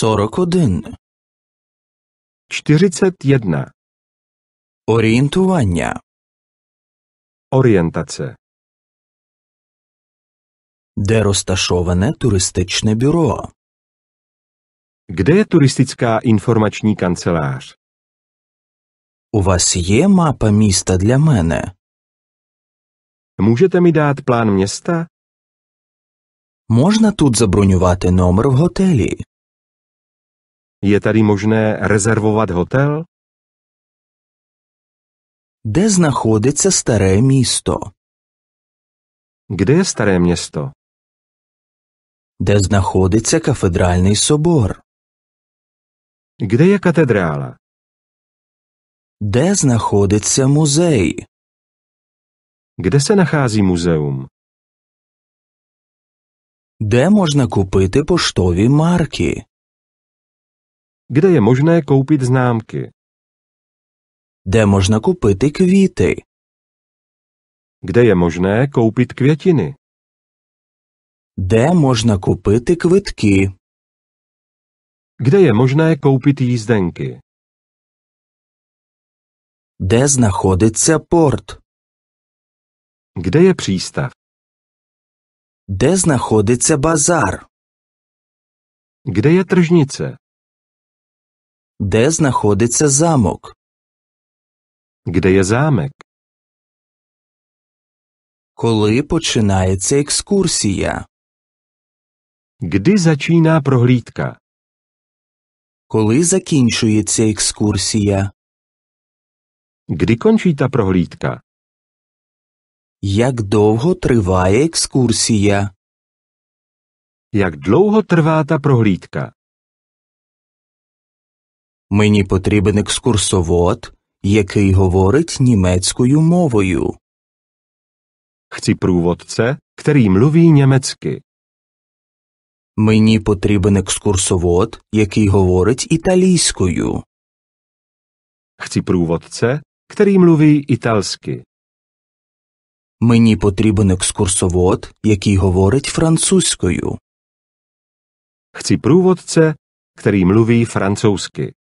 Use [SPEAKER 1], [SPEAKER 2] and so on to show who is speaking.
[SPEAKER 1] 41 41 Орієнтування Орієнтація Де розташоване туристичне бюро? Kde туристична інформаційна канцелар? У вас є мапа міста для мене? Можете мені дати план міста? Можна тут забронювати номер в готелі? Je tady možné rezervovat hotel? Kde znachodice staré místo? Kde je staré město? Kde znachodice katedrální sobor? Kde je katedrála? Kde znachodice muzej? Kde se nachází muzeum? Kde možno koupit poštové marky? Kde je možné koupit známky? Де можна koupit kvíty? Kde je možné koupit květiny? Де можна koupit kvitky? Kde je možné koupit jízdenky? znachodit se port? Kde je přístav? znachodit se bazar? Kde je tržnice? Де знаходиться замок? Где є замок? Коли починається екскурсія? Gdy зачина проглідка? Коли закінчується екскурсія? Gdy кончі та проглідка? Як довго триває екскурсія? Як довго триває та проглідка? Мені потрібен екскурсовод, який говорить німецькою мовою. Chci průvodce, který mluví německy. Мені потрібен екскурсовод, який говорить італійською. Chci průvodce, který mluví italsky. Мені потрібен екскурсовод, який говорить французькою. Хці průvodce, který mluví francouzsky.